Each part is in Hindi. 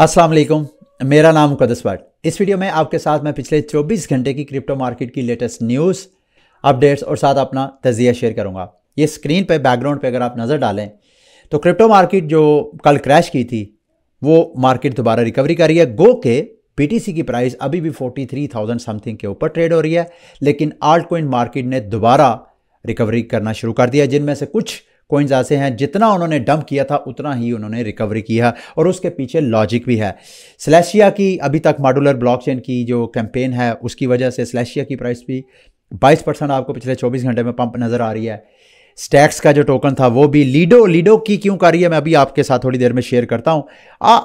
अस्सलाम वालेकुम मेरा नाम मुकदस भट्ट इस वीडियो में आपके साथ मैं पिछले 24 घंटे की क्रिप्टो मार्केट की लेटेस्ट न्यूज़ अपडेट्स और साथ अपना तजिया शेयर करूँगा ये स्क्रीन पर बैकग्राउंड पर अगर आप नज़र डालें तो क्रिप्टो मार्केट जो कल क्रैश की थी वो मार्केट दोबारा रिकवरी कर रही है गो के पीटीसी की प्राइस अभी भी 43,000 समथिंग के ऊपर ट्रेड हो रही है लेकिन आल्ट कोइन मार्केट ने दोबारा रिकवरी करना शुरू कर दिया जिनमें से कुछ कोइंस ऐसे हैं जितना उन्होंने डंप किया था उतना ही उन्होंने रिकवरी किया और उसके पीछे लॉजिक भी है स्लैशिया की अभी तक मॉडुलर ब्लॉकचेन की जो कैंपेन है उसकी वजह से स्लैशिया की प्राइस भी 22 परसेंट आपको पिछले 24 घंटे में पंप नज़र आ रही है स्टैक्स का जो टोकन था वो भी लीडो लीडो की क्यों कर रही है मैं अभी आपके साथ थोड़ी देर में शेयर करता हूँ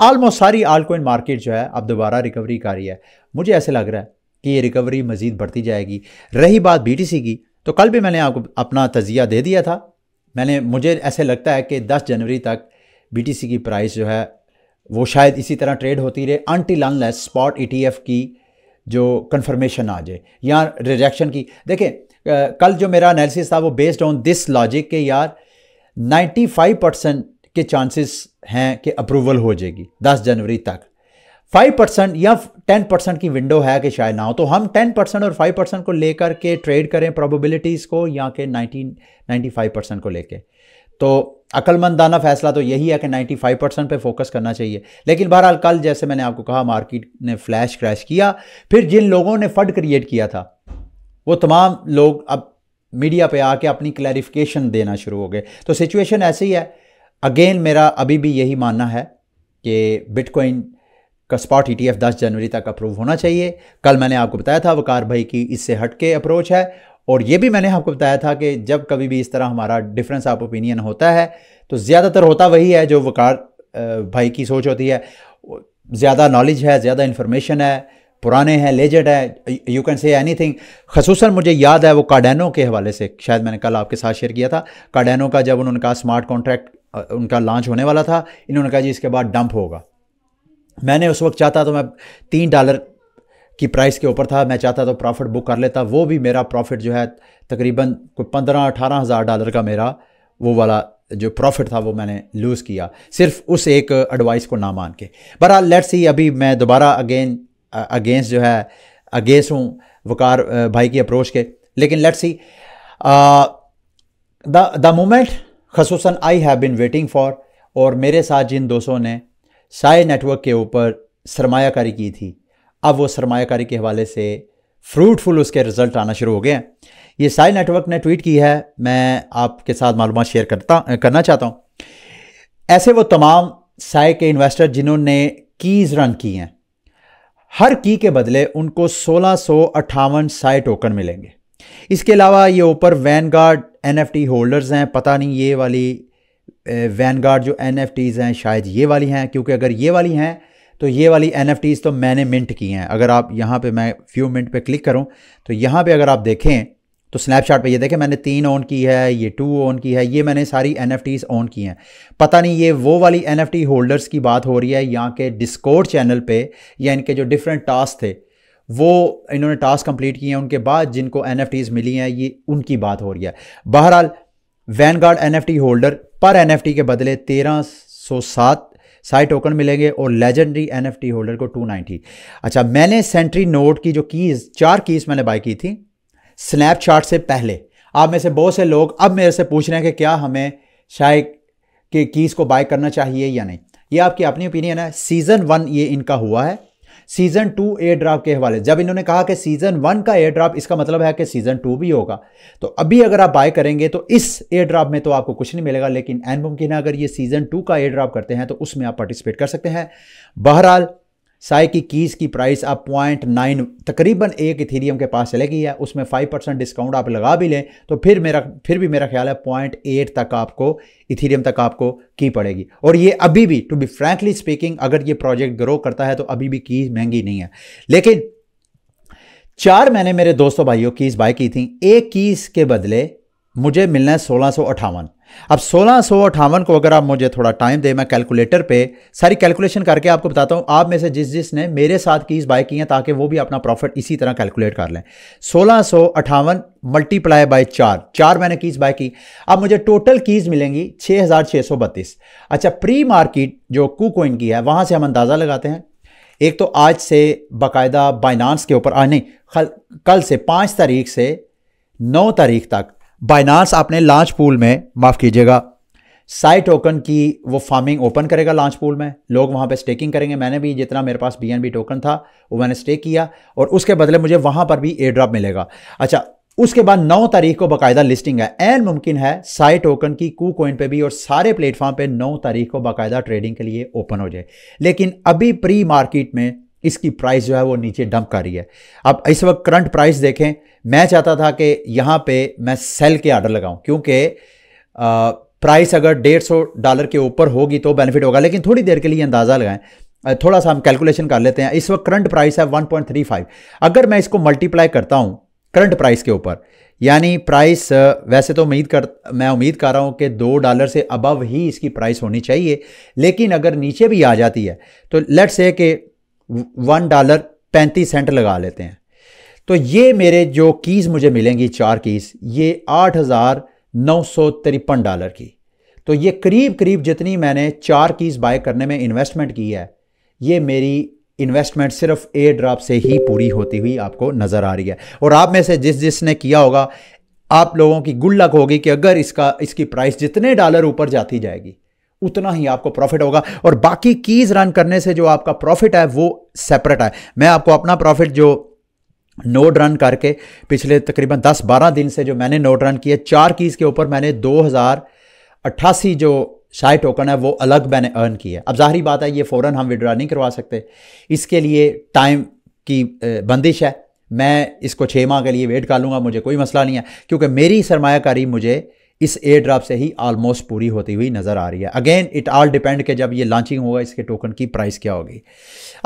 ऑलमोस्ट सारी आल कोइन मार्केट जो है अब दोबारा रिकवरी कर रही है मुझे ऐसे लग रहा है कि ये रिकवरी मज़ीद बढ़ती जाएगी रही बात बी की तो कल भी मैंने आपको अपना तजिया दे दिया था मैंने मुझे ऐसे लगता है कि 10 जनवरी तक बी की प्राइस जो है वो शायद इसी तरह ट्रेड होती रहे आंटी अनलेस स्पॉट ई की जो कन्फर्मेशन आ जाए या रिजेक्शन की देखें कल जो मेरा एनालिसिस था वो बेस्ड ऑन दिस लॉजिक के यार 95 परसेंट के चांसेस हैं कि अप्रूवल हो जाएगी 10 जनवरी तक फाइव परसेंट या टेन परसेंट की विंडो है कि शायद ना हो तो हम टेन परसेंट और फाइव परसेंट को लेकर के ट्रेड करें प्रोबेबिलिटीज़ को या के नाइनटीन नाइन्टी फाइव परसेंट को लेके तो अक्लमंदाना फैसला तो यही है कि नाइन्टी फाइव परसेंट पर फोकस करना चाहिए लेकिन बहरहाल कल जैसे मैंने आपको कहा मार्केट ने फ्लैश क्रैश किया फिर जिन लोगों ने फंड क्रिएट किया था वो तमाम लोग अब मीडिया पे आके अपनी क्लैरिफिकेशन देना शुरू हो गए तो सिचुएशन ऐसी है अगेन मेरा अभी भी यही मानना है कि बिटकॉइन का स्पॉट ई 10 जनवरी तक अप्रूव होना चाहिए कल मैंने आपको बताया था वकार भाई की इससे हट के अप्रोच है और ये भी मैंने आपको बताया था कि जब कभी भी इस तरह हमारा डिफरेंस ऑफ ओपिनियन होता है तो ज़्यादातर होता वही है जो वकार भाई की सोच होती है ज़्यादा नॉलेज है ज़्यादा इन्फॉर्मेशन है पुराने हैं लेजेड है you can say any thing खसूस मुझे याद है वो कार्डेनो के हवाले से शायद मैंने कल आपके साथ शेयर किया था कार्डेनो का जब उन्होंने कहा स्मार्ट कॉन्ट्रैक्ट उनका लॉन्च होने वाला था इन्होंने कहा जी इसके बाद डंप होगा मैंने उस वक्त चाहता तो मैं तीन डॉलर की प्राइस के ऊपर था मैं चाहता तो प्रॉफिट बुक कर लेता वो भी मेरा प्रॉफिट जो है तकरीबन कोई पंद्रह अठारह हज़ार डॉलर का मेरा वो वाला जो प्रॉफिट था वो मैंने लूज़ किया सिर्फ उस एक एडवाइस को ना मान के बहरहाल लेट्स ही अभी मैं दोबारा अगेन अगेंस्ट जो है अगेंस्ट हूँ वकार भाई की अप्रोच के लेकिन लेट्स ही द मोमेंट खसूस I have been waiting for और मेरे साथ जिन दोस्तों ने साय नेटवर्क के ऊपर सरमायाकारी की थी अब वो सरमायाकारी के हवाले से फ्रूटफुल उसके रिजल्ट आना शुरू हो गए हैं ये साय नेटवर्क ने ट्वीट की है मैं आपके साथ मालूम शेयर करता करना चाहता हूँ ऐसे वो तमाम साय के इन्वेस्टर जिन्होंने कीज़ रन की हैं हर की के बदले उनको सोलह सौ अट्ठावन साय टोकन मिलेंगे इसके अलावा ये ऊपर वैन गार्ड एन होल्डर्स हैं पता नहीं ये वाली वैनगार्ड जो एन हैं शायद ये वाली हैं क्योंकि अगर ये वाली हैं तो ये वाली एन तो मैंने मिंट की हैं अगर आप यहाँ पे मैं फ्यू मिनट पे क्लिक करूँ तो यहाँ पे अगर आप देखें तो स्नैपशॉट पे ये देखें मैंने तीन ऑन की है ये टू ऑन की है ये मैंने सारी एन ऑन की हैं पता नहीं ये वो वाली एन होल्डर्स की बात हो रही है यहाँ के डिस्कोड चैनल पर या इनके जो डिफरेंट टास्क थे वो इन्होंने टास्क कंप्लीट किए हैं उनके बाद जिनको एन मिली हैं ये उनकी बात हो रही है बहरहाल वैनगार्ड एन होल्डर पर एन के बदले तेरह सौ सात साई टोकन मिलेंगे और लेजेंडरी एन होल्डर को 290 अच्छा मैंने सेंट्री नोट की जो कीज़ चार कीज़ मैंने बाई की थी स्नैपचार्ट से पहले आप में से बहुत से लोग अब मेरे से पूछ रहे हैं कि क्या हमें शाय के कीज़ को बाय करना चाहिए या नहीं ये आपकी अपनी ओपिनियन है सीज़न वन ये इनका हुआ है सीजन टू एयर ड्राफ के हवाले जब इन्होंने कहा कि सीजन वन का एयर ड्राफ इसका मतलब है कि सीजन टू भी होगा तो अभी अगर आप बाय करेंगे तो इस एयर ड्राफ में तो आपको कुछ नहीं मिलेगा लेकिन एन मुमकिन अगर ये सीजन टू का एयर ड्राफ करते हैं तो उसमें आप पार्टिसिपेट कर सकते हैं बहरहाल साय की कीज़ की प्राइस आप पॉइंट नाइन तकरीबन एक इथेरियम के पास चलेगी है उसमें फाइव परसेंट डिस्काउंट आप लगा भी लें तो फिर मेरा फिर भी मेरा ख्याल है पॉइंट एट तक आपको इथेरियम तक आपको की पड़ेगी और ये अभी भी टू बी फ्रैंकली स्पीकिंग अगर ये प्रोजेक्ट ग्रो करता है तो अभी भी कीज़ महंगी नहीं है लेकिन चार मैंने मेरे दोस्तों भाइयों कीज़ बाय की थी एक कीज़ के बदले मुझे मिलना है सोलह सौ अठावन अब सोलह सौ अठावन को अगर आप मुझे थोड़ा टाइम दें मैं कैलकुलेटर पे सारी कैलकुलेशन करके आपको बताता हूँ आप में से जिस जिस ने मेरे साथ कीज बाय की हैं ताकि वो भी अपना प्रॉफिट इसी तरह कैलकुलेट कर लें सोलह सौ अठावन मल्टीप्लाई बाय चार चार मैंने कीज बाय की अब मुझे टोटल कीज मिलेंगी छः हज़ार सौ बत्तीस अच्छा प्री मार्किट जो कू कोइन की है वहाँ से हम अंदाज़ा लगाते हैं एक तो आज से बाकायदा बाइनानस के ऊपर नहीं कल से पाँच तारीख से नौ तारीख तक बाइनांस आपने लॉन्च पूल में माफ़ कीजिएगा साई टोकन की वो फार्मिंग ओपन करेगा लॉन्च पूल में लोग वहाँ पे स्टेकिंग करेंगे मैंने भी जितना मेरे पास बी टोकन था वो मैंने स्टेक किया और उसके बदले मुझे वहाँ पर भी एयर ड्रॉप मिलेगा अच्छा उसके बाद 9 तारीख को बाकायदा लिस्टिंग है एन मुमकिन है साई टोकन की कू कोइन पे भी और सारे प्लेटफॉर्म पे 9 तारीख को बाकायदा ट्रेडिंग के लिए ओपन हो जाए लेकिन अभी प्री मार्केट में इसकी प्राइस जो है वो नीचे डंप कर रही है अब इस वक्त करंट प्राइस देखें मैं चाहता था कि यहाँ पे मैं सेल के आर्डर लगाऊं क्योंकि प्राइस अगर डेढ़ सौ डॉलर के ऊपर होगी तो बेनिफिट होगा लेकिन थोड़ी देर के लिए अंदाज़ा लगाएं थोड़ा सा हम कैलकुलेशन कर लेते हैं इस वक्त करंट प्राइस है 1.35 अगर मैं इसको मल्टीप्लाई करता हूँ करंट प्राइस के ऊपर यानी प्राइस वैसे तो उम्मीद कर मैं उम्मीद कर रहा हूँ कि दो डॉलर से अबव ही इसकी प्राइस होनी चाहिए लेकिन अगर नीचे भी आ जाती है तो लेट्स से कि वन डॉलर पैंतीस सेंट लगा लेते हैं तो ये मेरे जो कीज़ मुझे मिलेंगी चार कीज़ ये आठ हज़ार नौ सौ तिरपन डॉलर की तो ये करीब करीब जितनी मैंने चार कीज़ बाय करने में इन्वेस्टमेंट की है ये मेरी इन्वेस्टमेंट सिर्फ एयर ड्राप से ही पूरी होती हुई आपको नज़र आ रही है और आप में से जिस जिसने किया होगा आप लोगों की गुड लक होगी कि अगर इसका इसकी प्राइस जितने डॉलर ऊपर जाती जाएगी उतना ही आपको प्रॉफिट होगा और बाकी कीज रन करने से जो आपका प्रॉफिट है वो सेपरेट है मैं आपको अपना प्रॉफिट जो नोड रन करके पिछले तकरीबन 10-12 दिन से जो मैंने नोड रन किए चार कीज़ के ऊपर मैंने दो जो शाही टोकन है वो अलग मैंने अर्न किया अब जाहरी बात है ये फ़ौरन हम विड्रा नहीं करवा सकते इसके लिए टाइम की बंदिश है मैं इसको छः माह के लिए वेट कर लूँगा मुझे कोई मसला नहीं है क्योंकि मेरी सरमाकारी मुझे इस एयर ड्राप से ही ऑलमोस्ट पूरी होती हुई नज़र आ रही है अगेन इट ऑल डिपेंड के जब ये लॉन्चिंग होगा इसके टोकन की प्राइस क्या होगी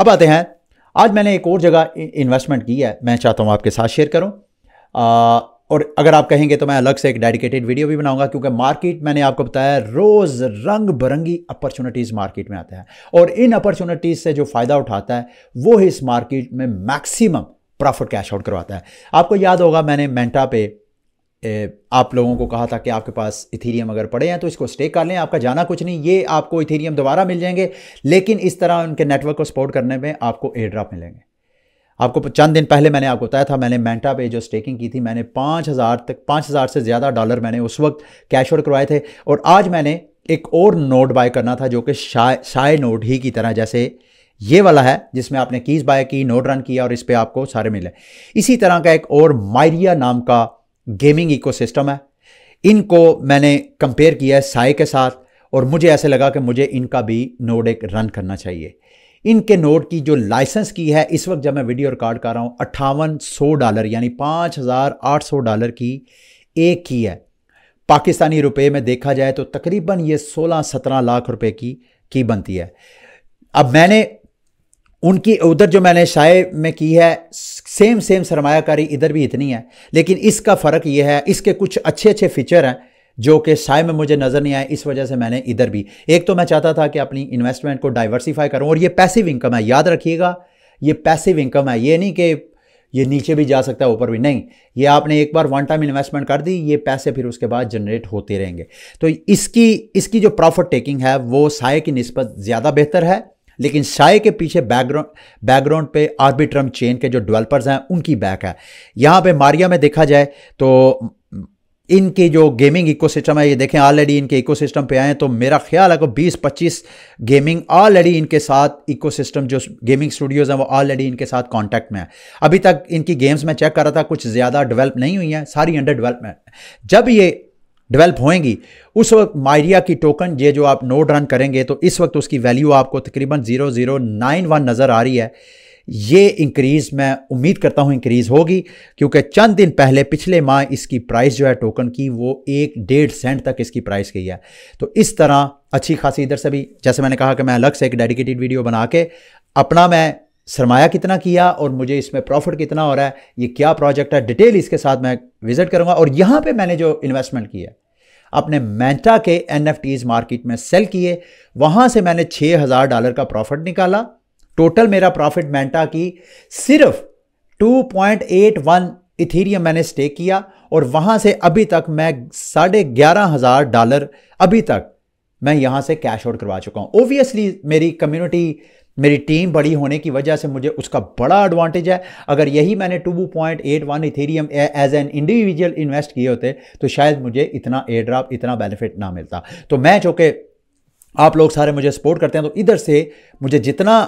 अब आते हैं आज मैंने एक और जगह इन्वेस्टमेंट की है मैं चाहता हूँ आपके साथ शेयर करूँ और अगर आप कहेंगे तो मैं अलग से एक डेडिकेटेड वीडियो भी बनाऊंगा क्योंकि मार्केट मैंने आपको बताया रोज़ रंग बिरंगी अपॉर्चुनिटीज़ मार्केट में आते हैं और इन अपॉर्चुनिटीज़ से जो फ़ायदा उठाता है वो इस मार्केट में मैक्सिमम प्रॉफिट कैश आउट करवाता है आपको याद होगा मैंने मेंटा पे आप लोगों को कहा था कि आपके पास इथेरियम अगर पड़े हैं तो इसको स्टेक कर लें आपका जाना कुछ नहीं ये आपको इथेरियम दोबारा मिल जाएंगे लेकिन इस तरह उनके नेटवर्क को सपोर्ट करने में आपको एयर ड्रॉप मिलेंगे आपको चंद दिन पहले मैंने आपको बताया था मैंने मेंटा पे जो स्टेकिंग की थी मैंने पाँच हज़ार तक पाँच हज़ार से ज़्यादा डॉलर मैंने उस वक्त कैश आउट करवाए थे और आज मैंने एक और नोट बाय करना था जो कि शाए शाए नोट ही की तरह जैसे ये वाला है जिसमें आपने कीज बाय की नोट रन किया और इस पर आपको सारे मिले इसी तरह का एक और मायरिया नाम का गेमिंग इकोसिस्टम है इनको मैंने कंपेयर किया है साय के साथ और मुझे ऐसे लगा कि मुझे इनका भी नोड एक रन करना चाहिए इनके नोड की जो लाइसेंस की है इस वक्त जब मैं वीडियो रिकॉर्ड कर रहा हूँ अट्ठावन सौ डॉलर यानी पाँच हज़ार आठ सौ डॉलर की एक की है पाकिस्तानी रुपए में देखा जाए तो तकरीबन ये सोलह सत्रह लाख रुपए की की बनती है अब मैंने उनकी उधर जो मैंने शाये में की है सेम सेम सरमाकारी इधर भी इतनी है लेकिन इसका फ़र्क यह है इसके कुछ अच्छे अच्छे फीचर हैं जो कि शाये में मुझे नज़र नहीं आए इस वजह से मैंने इधर भी एक तो मैं चाहता था कि अपनी इन्वेस्टमेंट को डाइवर्सीफाई करूँ और ये पैसिव इनकम है याद रखिएगा ये पैसिव इनकम है ये नहीं कि ये नीचे भी जा सकता है ऊपर भी नहीं ये आपने एक बार वन टाइम इन्वेस्टमेंट कर दी ये पैसे फिर उसके बाद जनरेट होते रहेंगे तो इसकी इसकी जो प्रॉफिट टेकिंग है वो साय की नस्बत ज़्यादा बेहतर है लेकिन शाय के पीछे बैकग्राउंड बैकग्राउंड पे आर्बिट्रम चेन के जो डेवलपर्स हैं उनकी बैक है यहाँ पे मारिया में देखा जाए तो इनके जो गेमिंग इकोसिस्टम है ये देखें ऑलरेडी इनके इकोसिस्टम पे आए तो मेरा ख्याल है कि 20-25 गेमिंग ऑलरेडी इनके साथ इकोसिस्टम जो गेमिंग स्टूडियोज़ हैं वो ऑलरेडी इनके साथ कांटेक्ट में है अभी तक इनकी गेम्स में चेक कर रहा था कुछ ज़्यादा डेवलप नहीं हुई हैं सारी अंडर डेवलप में जब ये डेवलप होएंगी उस वक्त मायरिया की टोकन ये जो आप नोड रन करेंगे तो इस वक्त उसकी वैल्यू आपको तकरीबन जीरो जीरो नाइन वन नज़र आ रही है ये इंक्रीज़ मैं उम्मीद करता हूँ इंक्रीज़ होगी क्योंकि चंद दिन पहले पिछले माह इसकी प्राइस जो है टोकन की वो एक डेढ़ सेंट तक इसकी प्राइस गई है तो इस तरह अच्छी खासी इधर से भी जैसे मैंने कहा कि मैं अलग से एक डेडिकेटेड वीडियो बना के अपना मैं सरमाया कितना किया और मुझे इसमें प्रॉफिट कितना हो रहा है ये क्या प्रोजेक्ट है डिटेल इसके साथ मैं विजिट करूंगा और यहाँ पे मैंने जो इन्वेस्टमेंट किया अपने मैंटा के एन मार्केट में सेल किए वहाँ से मैंने छः हज़ार डॉलर का प्रॉफिट निकाला टोटल मेरा प्रॉफिट मैंटा की सिर्फ 2.81 इथीरियम मैंने स्टे किया और वहाँ से अभी तक मैं साढ़े ग्यारह हज़ार डॉलर अभी तक मैं यहाँ से कैश आउट करवा चुका हूँ ओबियसली मेरी कम्युनिटी मेरी टीम बड़ी होने की वजह से मुझे उसका बड़ा एडवांटेज है अगर यही मैंने two point eight one Ethereum as an individual invest किए होते तो शायद मुझे इतना एयर ड्राप इतना बेनिफिट ना मिलता तो मैं चूँकि आप लोग सारे मुझे सपोर्ट करते हैं तो इधर से मुझे जितना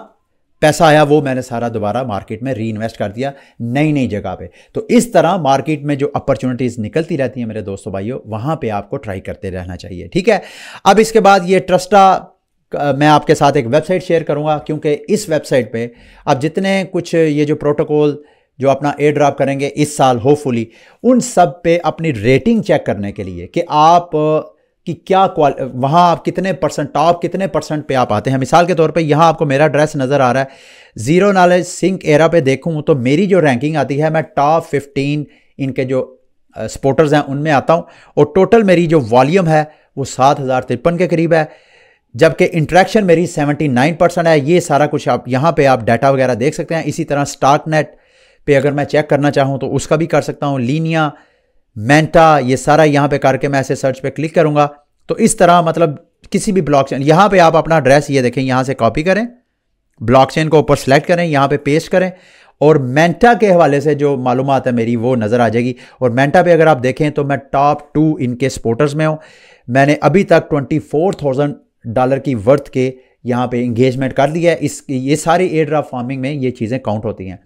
पैसा आया वो मैंने सारा दोबारा मार्केट में री इन्वेस्ट कर दिया नई नई जगह पे तो इस तरह मार्केट में जो अपॉर्चुनिटीज़ निकलती रहती हैं मेरे दोस्तों भाइयों वहाँ पे आपको ट्राई करते रहना चाहिए ठीक है अब इसके बाद ये ट्रस्टा मैं आपके साथ एक वेबसाइट शेयर करूंगा क्योंकि इस वेबसाइट पे आप जितने कुछ ये जो प्रोटोकॉल जो अपना एयर ड्राप करेंगे इस साल होपफुली उन सब पे अपनी रेटिंग चेक करने के लिए कि आप कि क्या क्वाल वहाँ आप कितने परसेंट टॉप कितने परसेंट पे आप आते हैं मिसाल के तौर पे यहाँ आपको मेरा ड्रेस नज़र आ रहा है ज़ीरो नॉलेज सिंक एरा पे देखूँ तो मेरी जो रैंकिंग आती है मैं टॉप फिफ्टीन इनके जो स्पोर्टर्स हैं उनमें आता हूँ और टोटल मेरी जो वॉल्यूम है वो सात हज़ार तिरपन के करीब है जबकि इंट्रैक्शन मेरी 79 परसेंट है ये सारा कुछ आप यहाँ पे आप डाटा वगैरह देख सकते हैं इसी तरह स्टाक नेट पे अगर मैं चेक करना चाहूँ तो उसका भी कर सकता हूँ लीनिया मैंटा ये सारा यहाँ पे करके मैं ऐसे सर्च पे क्लिक करूँगा तो इस तरह मतलब किसी भी ब्लॉक चेन यहाँ पर आप अपना एड्रेस ये देखें यहाँ से कॉपी करें ब्लॉक चेन को ऊपर सेलेक्ट करें यहाँ पर पे पेस्ट करें और मैंटा के हवाले से जो मालूम है मेरी वो नज़र आ जाएगी और मैंटा पे अगर आप देखें तो मैं टॉप टू इनके स्पोर्टर्स में हूँ मैंने अभी तक ट्वेंटी फोर थाउजेंड डॉलर की वर्थ के यहाँ पे इंगेजमेंट कर लिया है इस ये सारी एयर ड्राफ्ट फार्मिंग में ये चीज़ें काउंट होती हैं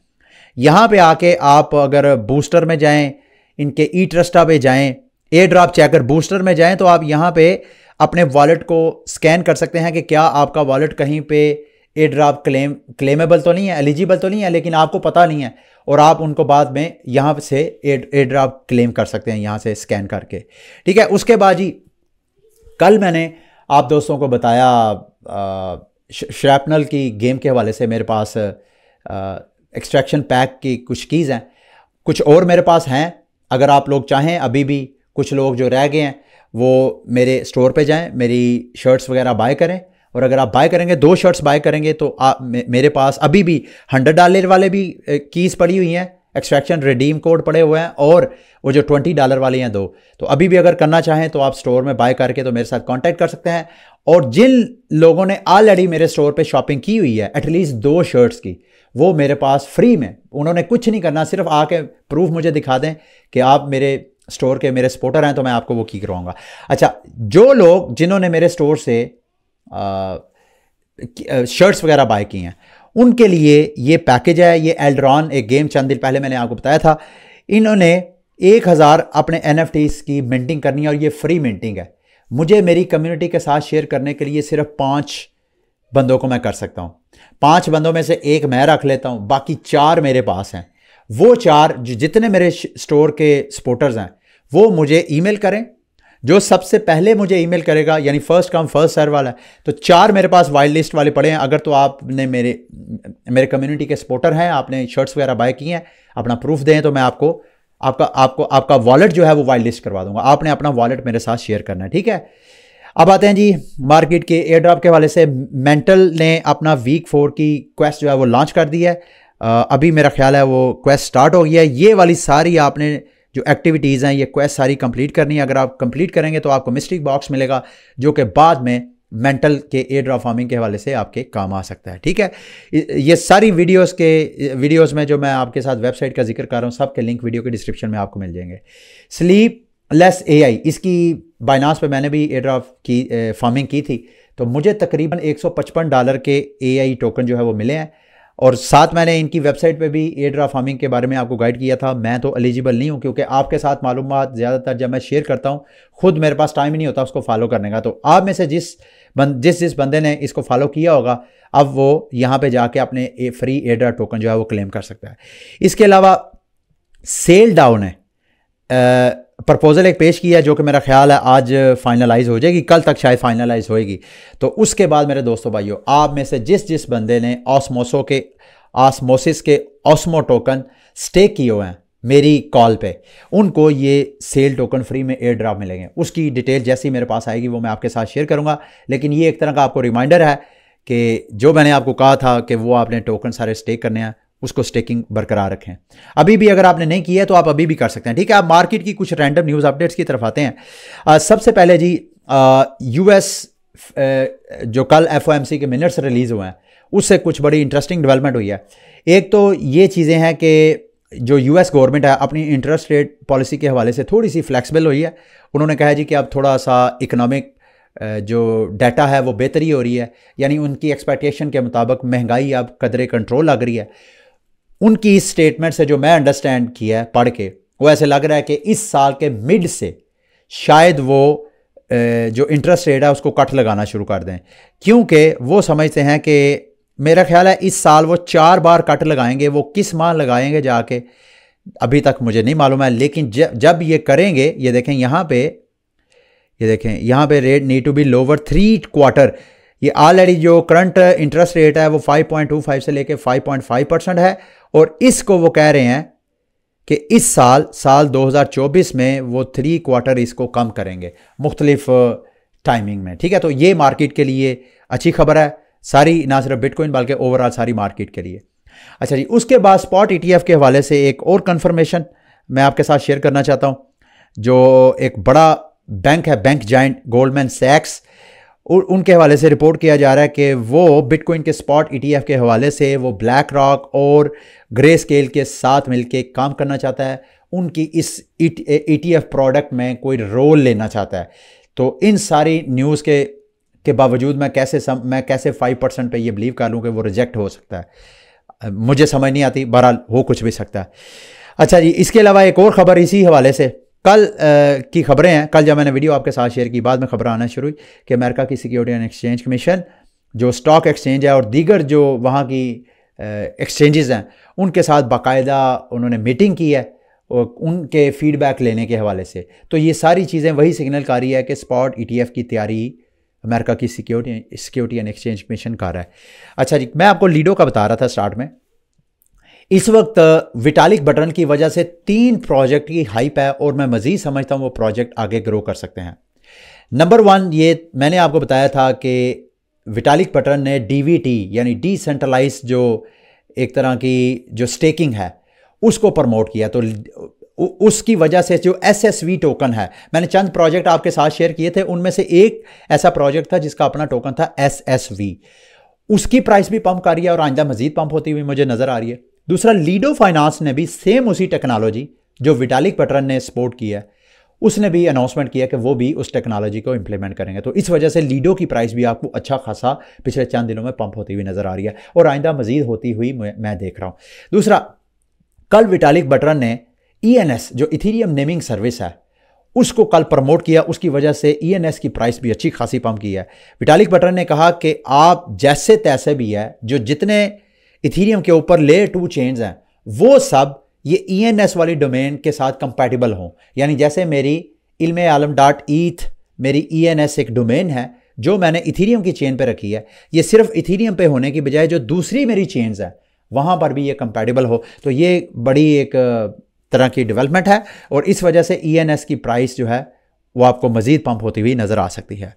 यहाँ पे आके आप अगर बूस्टर में जाएं इनके ई ट्रस्टा पे जाएं एयर ड्राप चेकर बूस्टर में जाएं तो आप यहाँ पे अपने वॉलेट को स्कैन कर सकते हैं कि क्या आपका वॉलेट कहीं पे एयर ड्राप क्लेम क्लेमेबल तो नहीं है एलिजिबल तो नहीं है लेकिन आपको पता नहीं है और आप उनको बाद में यहाँ से एयर ड्राप क्लेम कर सकते हैं यहाँ से स्कैन करके ठीक है उसके बाद जी कल मैंने आप दोस्तों को बताया श्रैपनल की गेम के हवाले से मेरे पास एक्सट्रैक्शन पैक की कुछ कीज़ हैं कुछ और मेरे पास हैं अगर आप लोग चाहें अभी भी कुछ लोग जो रह गए हैं वो मेरे स्टोर पे जाएं मेरी शर्ट्स वगैरह बाय करें और अगर आप बाय करेंगे दो शर्ट्स बाय करेंगे तो आप मे, मेरे पास अभी भी हंड्रेड डॉलर वाले भी कीज़ पड़ी हुई हैं एक्सट्रैक्शन रिडीम कोड पड़े हुए हैं और वो जो ट्वेंटी डॉलर वाली हैं दो तो अभी भी अगर करना चाहें तो आप स्टोर में बाय करके तो मेरे साथ कॉन्टैक्ट कर सकते हैं और जिन लोगों ने ऑलरेडी मेरे स्टोर पे शॉपिंग की हुई है एटलीस्ट दो शर्ट्स की वो मेरे पास फ्री में उन्होंने कुछ नहीं करना सिर्फ आके प्रूफ मुझे दिखा दें कि आप मेरे स्टोर के मेरे सपोर्टर हैं तो मैं आपको वो की करवाऊँगा अच्छा जो लोग जिन्होंने मेरे स्टोर से आ, शर्ट्स वगैरह बाय की हैं उनके लिए ये पैकेज है ये एल्ड्रॉन एक गेम चंद दिन पहले मैंने आपको बताया था इन्होंने एक हज़ार अपने एन की मिंटिंग करनी है और ये फ्री मिंटिंग है मुझे मेरी कम्युनिटी के साथ शेयर करने के लिए सिर्फ पाँच बंदों को मैं कर सकता हूँ पाँच बंदों में से एक मैं रख लेता हूँ बाकी चार मेरे पास हैं वो चार जितने मेरे स्टोर के सपोर्टर्स हैं वो मुझे ईमेल करें जो सबसे पहले मुझे ईमेल करेगा यानी फर्स्ट कम फर्स्ट सर वाला है तो चार मेरे पास वाइल्ड लिस्ट वाले पड़े हैं अगर तो आपने मेरे मेरे कम्युनिटी के सपोर्टर हैं आपने शर्ट्स वगैरह बाय किए हैं अपना प्रूफ दें तो मैं आपको आपका आपको आपका वॉलेट जो है वो वाइल्ड लिस्ट करवा दूंगा आपने अपना वॉलेट मेरे साथ शेयर करना है ठीक है अब आते हैं जी मार्केट के एयर ड्रॉप के हवाले से मेंटल ने अपना वीक फोर की क्वेस्ट जो है वो लॉन्च कर दी है अभी मेरा ख्याल है वो क्वेस्ट स्टार्ट हो गया है ये वाली सारी आपने जो एक्टिविटीज़ हैं ये क्वेस्ट सारी कंप्लीट करनी है अगर आप कंप्लीट करेंगे तो आपको मिस्ट्रिक बॉक्स मिलेगा जो कि बाद में मेंटल के एयर ड्रॉप फार्मिंग के हवाले से आपके काम आ सकता है ठीक है ये सारी वीडियोस के वीडियोस में जो मैं आपके साथ वेबसाइट का जिक्र कर रहा हूँ सब के लिंक वीडियो के डिस्क्रिप्शन में आपको मिल जाएंगे स्लीप लेस ए इसकी बाइनास पर मैंने भी एयर की फार्मिंग की थी तो मुझे तकरीबन एक डॉलर के ए टोकन जो है वो मिले हैं और साथ मैंने इनकी वेबसाइट पे भी एड्रा फार्मिंग के बारे में आपको गाइड किया था मैं तो एलिजिबल नहीं हूँ क्योंकि आपके साथ मालूम ज़्यादातर जब मैं शेयर करता हूँ खुद मेरे पास टाइम ही नहीं होता उसको फॉलो करने का तो आप में से जिस बन, जिस जिस बंदे ने इसको फॉलो किया होगा अब वो यहाँ पर जाके अपने ए, फ्री एड्रा टोकन जो है वो क्लेम कर सकता है इसके अलावा सेल डाउन है आ, प्रपोज़ल एक पेश किया है जो कि मेरा ख्याल है आज फाइनलाइज हो जाएगी कल तक शायद फाइनलाइज होएगी तो उसके बाद मेरे दोस्तों भाइयों आप में से जिस जिस बंदे ने ऑसमोसो के ऑसमोसिस के ऑसमो टोकन स्टे किए हुए हैं मेरी कॉल पे उनको ये सेल टोकन फ्री में एयर ड्राफ मिलेंगे उसकी डिटेल जैसी मेरे पास आएगी वो मैं आपके साथ शेयर करूँगा लेकिन ये एक तरह का आपको रिमाइंडर है कि जो मैंने आपको कहा था कि वो आपने टोकन सारे स्टे करने हैं उसको स्टेकिंग बरकरार रखें अभी भी अगर आपने नहीं किया है तो आप अभी भी कर सकते हैं ठीक है आप मार्केट की कुछ रैंडम न्यूज़ अपडेट्स की तरफ आते हैं आ, सबसे पहले जी एस जो कल एफ के मिनट्स रिलीज़ हुए हैं उससे कुछ बड़ी इंटरेस्टिंग डेवलपमेंट हुई है एक तो ये चीज़ें हैं कि जो एस गवर्नमेंट है अपनी इंटरेस्ट रेट पॉलिसी के हवाले से थोड़ी सी फ्लैक्सीबल हुई है उन्होंने कहा है जी कि अब थोड़ा सा इकोनॉमिक जो डाटा है वो बेहतरी हो रही है यानी उनकी एक्सपेक्टेशन के मुताबिक महंगाई अब कदरे कंट्रोल लग रही है उनकी इस स्टेटमेंट से जो मैं अंडरस्टैंड किया है पढ़ के वो ऐसे लग रहा है कि इस साल के मिड से शायद वो जो इंटरेस्ट रेट है उसको कट लगाना शुरू कर दें क्योंकि वो समझते हैं कि मेरा ख्याल है इस साल वो चार बार कट लगाएंगे वो किस माह लगाएंगे जाके अभी तक मुझे नहीं मालूम है लेकिन जब जब ये करेंगे ये देखें यहाँ पे ये देखें यहाँ पे rate need to be lower three quarter ये ऑलरेडी जो करंट इंटरेस्ट रेट है वो 5.25 से लेके 5.5 परसेंट है और इसको वो कह रहे हैं कि इस साल साल 2024 में वो थ्री क्वार्टर इसको कम करेंगे मुख्तलिफ टाइमिंग में ठीक है तो ये मार्केट के लिए अच्छी खबर है सारी ना सिर्फ बिटकॉइन बल्कि ओवरऑल सारी मार्केट के लिए अच्छा जी उसके बाद स्पॉट ईटीएफ e के हवाले से एक और कन्फर्मेशन मैं आपके साथ शेयर करना चाहता हूँ जो एक बड़ा बैंक है बैंक जॉइंट गोल्डमैन सैक्स और उनके हवाले से रिपोर्ट किया जा रहा है कि वो बिटकॉइन के स्पॉट ईटीएफ e के हवाले से वो ब्लैक रॉक और ग्रे स्केल के साथ मिलके काम करना चाहता है उनकी इस ईटीएफ e प्रोडक्ट e में कोई रोल लेना चाहता है तो इन सारी न्यूज़ के के बावजूद मैं कैसे सम, मैं कैसे फाइव परसेंट पर यह बिलीव कर लूँ कि वो रिजेक्ट हो सकता है मुझे समझ नहीं आती बहरहाल हो कुछ भी सकता है अच्छा जी इसके अलावा एक और ख़बर इसी हवाले से कल आ, की खबरें हैं कल जब मैंने वीडियो आपके साथ शेयर की बाद में खबर आना शुरू हुई कि अमेरिका की सिक्योरिटी एंड एक्सचेंज कमीशन जो स्टॉक एक्सचेंज है और दीगर जो वहाँ की एक्सचेंजेस हैं उनके साथ बाकायदा उन्होंने मीटिंग की है और उनके फीडबैक लेने के हवाले से तो ये सारी चीज़ें वही सिग्नल कर रही है कि स्पॉट ईटीएफ e की तैयारी अमेरिका की security security and exchange commission कर रहा है अच्छा जी मैं आपको लीडो का बता रहा था स्टार्ट में इस वक्त विटालिक बटन की वजह से तीन प्रोजेक्ट की हाइप है और मैं मज़ीद समझता हूँ वो प्रोजेक्ट आगे ग्रो कर सकते हैं नंबर वन ये मैंने आपको बताया था कि विटालिक बटन ने डीवीटी यानी डिसेंट्रलाइज जो एक तरह की जो स्टेकिंग है उसको प्रमोट किया तो उसकी वजह से जो एस एस वी टोकन है मैंने चंद प्रोजेक्ट आपके साथ शेयर किए थे उनमें से एक ऐसा प्रोजेक्ट था जिसका अपना टोकन था एस एस वी उसकी प्राइस भी पंप कर रही है और आइंदा मजीद पंप होती हुई मुझे नज़र आ रही है दूसरा लीडो फाइनेंस ने भी सेम उसी टेक्नोलॉजी जो विटालिक पटरन ने सपोर्ट किया है उसने भी अनाउंसमेंट किया कि वो भी उस टेक्नोलॉजी को इंप्लीमेंट करेंगे तो इस वजह से लीडो की प्राइस भी आपको अच्छा खासा पिछले चंद दिनों में पंप होती हुई नज़र आ रही है और आइंदा मजीद होती हुई मैं देख रहा हूँ दूसरा कल विटालिक बटरन ने ई e जो इथीरियम नेमिंग सर्विस है उसको कल प्रमोट किया उसकी वजह से ई e की प्राइस भी अच्छी खासी पंप की है विटालिक बटरन ने कहा कि आप जैसे तैसे भी है जो जितने इथीरियम के ऊपर ले टू चेन्स हैं वो सब ये ई एन एस वाली डोमेन के साथ कंपेटिबल हों यानी जैसे मेरी इल्म आलम डॉट ईथ मेरी ई एन एस एक डोमेन है जो मैंने इथीरियम की चेन पे रखी है ये सिर्फ इथीरियम पे होने की बजाय जो दूसरी मेरी चेन्स हैं वहाँ पर भी ये कंपेटिबल हो तो ये बड़ी एक तरह की डेवलपमेंट है और इस वजह से ई एन एस की प्राइस जो है वो आपको मज़ीद पम्प होती हुई नज़र आ सकती है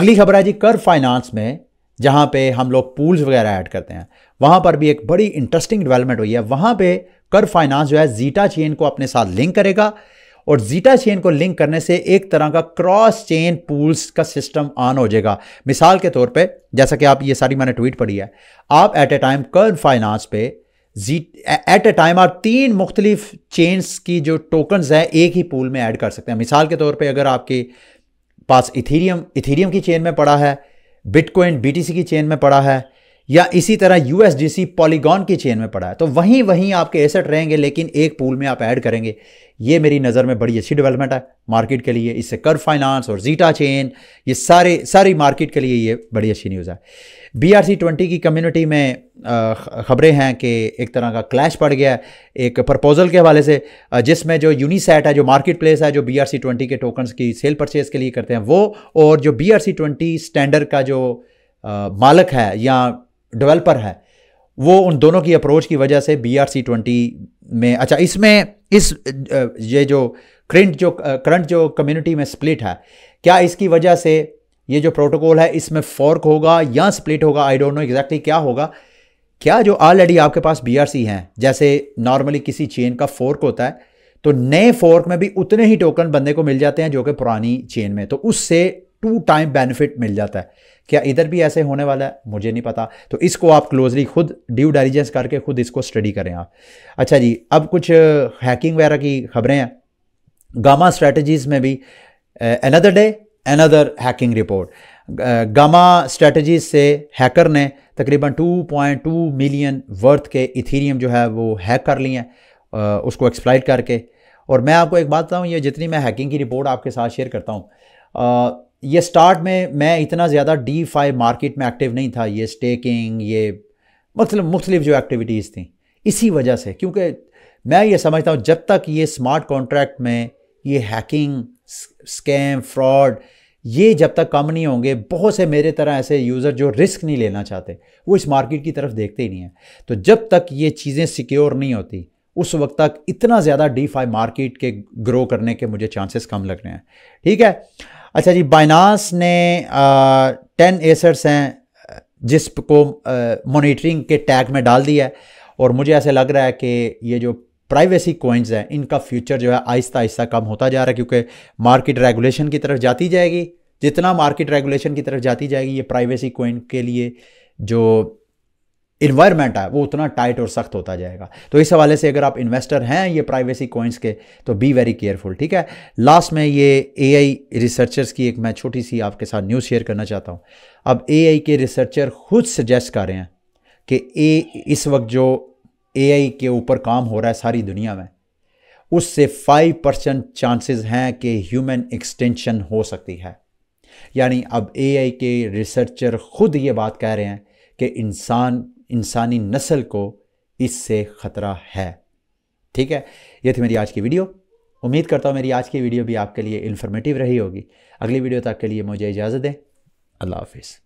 अगली खबर है जी कर फाइनेंस में जहाँ पे हम लोग पूल्स वगैरह ऐड करते हैं वहाँ पर भी एक बड़ी इंटरेस्टिंग डेवलपमेंट हुई है वहाँ पे कर फाइनेंस जो है जीटा चेन को अपने साथ लिंक करेगा और जीटा चेन को लिंक करने से एक तरह का क्रॉस चेन पूल्स का सिस्टम ऑन हो जाएगा मिसाल के तौर पे जैसा कि आप ये सारी मैंने ट्वीट पढ़ी है आप एट ए टाइम कर फाइनेंस पे जी एट ए टाइम आप तीन मुख्तलिफ चेन्स की जो टोकन्स हैं एक ही पूल में ऐड कर सकते हैं मिसाल के तौर पर अगर आपके पास इथीरियम इथीरियम की चेन में पड़ा है बिटकॉइन बीटीसी की चेन में पड़ा है या इसी तरह यूएसडीसी पॉलीगॉन की चेन में पड़ा है तो वहीं वहीं आपके एसेट रहेंगे लेकिन एक पूल में आप ऐड करेंगे ये मेरी नज़र में बड़ी अच्छी डेवलपमेंट है मार्केट के लिए इससे कर फाइनेंस और जीटा चेन ये सारे सारी मार्केट के लिए ये बड़ी अच्छी न्यूज़ है बी आर सी ट्वेंटी की कम्युनिटी में ख़बरें हैं कि एक तरह का क्लैश पड़ गया है एक प्रपोजल के हवाले से जिसमें जो यूनिसेट है जो मार्केट प्लेस है जो बी आर सी ट्वेंटी के टोकन्स की सेल परचेज़ के लिए करते हैं वो और जो B R C twenty standard का जो मालक है या डेवलपर है वो उन दोनों की अप्रोच की वजह से बी आर सी ट्वेंटी में अच्छा इसमें इस ये जो करंट जो करंट जो कम्युनिटी में स्प्लिट है क्या इसकी वजह से ये जो प्रोटोकॉल है इसमें फॉर्क होगा या स्प्लिट होगा आई डोंट नो एग्जैक्टली क्या होगा क्या जो ऑलरेडी आपके पास बी आर सी हैं जैसे नॉर्मली किसी चेन का फोर्क होता है तो नए फोर्क में भी उतने ही टोकन बंदे को मिल जाते हैं जो कि पुरानी चेन में तो उससे टू टाइम बेनिफिट मिल जाता है क्या इधर भी ऐसे होने वाला है मुझे नहीं पता तो इसको आप क्लोजली खुद ड्यू डेलीजेंस करके खुद इसको स्टडी करें आप अच्छा जी अब कुछ हैकिंग वगैरह की खबरें हैं गामा स्ट्रेटजीज़ में भी another day another hacking report Gamma Strategies से हैकर ने तकरीबन 2.2 मिलियन वर्थ के इथीरियम जो है वो हैक कर लिए हैं उसको एक्सप्लाइट करके और मैं आपको एक बात बताऊँ ये जितनी मैं हैकिंग की रिपोर्ट आपके साथ शेयर करता हूँ ये स्टार्ट में मैं इतना ज़्यादा डी फाइव मार्केट में एक्टिव नहीं था ये स्टेकिंग ये मतलब मुख्तलिफ जो एक्टिविटीज़ थी इसी वजह से क्योंकि मैं ये समझता हूँ जब तक ये स्मार्ट कॉन्ट्रैक्ट में ये हैकिंग स्कैम फ्रॉड ये जब तक कम नहीं होंगे बहुत से मेरे तरह ऐसे यूज़र जो रिस्क नहीं लेना चाहते वो इस मार्केट की तरफ देखते ही नहीं हैं तो जब तक ये चीज़ें सिक्योर नहीं होती उस वक्त तक इतना ज़्यादा डी फाइव मार्केट के ग्रो करने के मुझे चांसेस कम लग रहे हैं ठीक है अच्छा जी बाइनास ने टेन एसर्स हैं जिसप को मोनिटरिंग के टैग में डाल दिया है और मुझे ऐसे लग रहा है कि ये जो प्राइवेसी कोइंस हैं इनका फ्यूचर जो है आहिस्ता आहिस्ता कम होता जा रहा है क्योंकि मार्केट रेगुलेशन की तरफ जाती जाएगी जितना मार्केट रेगुलेशन की तरफ जाती जाएगी ये प्राइवेसी कोइन के लिए जो इन्वायरमेंट है वो उतना टाइट और सख्त होता जाएगा तो इस हवाले से अगर आप इन्वेस्टर हैं ये प्राइवेसी कॉइन्स के तो बी वेरी केयरफुल ठीक है लास्ट में ये एआई रिसर्चर्स की एक मैं छोटी सी आपके साथ न्यूज़ शेयर करना चाहता हूँ अब एआई के रिसर्चर खुद सजेस्ट कर रहे हैं कि ए इस वक्त जो ए के ऊपर काम हो रहा है सारी दुनिया में उससे फाइव परसेंट चांसेज हैं कि ह्यूमन एक्सटेंशन हो सकती है यानी अब ए के रिसर्चर खुद ये बात कह रहे हैं कि इंसान इंसानी नस्ल को इससे ख़तरा है ठीक है ये थी मेरी आज की वीडियो उम्मीद करता हूँ मेरी आज की वीडियो भी आपके लिए इन्फॉर्मेटिव रही होगी अगली वीडियो तक के लिए मुझे इजाज़त दें अल्लाह हाफिज़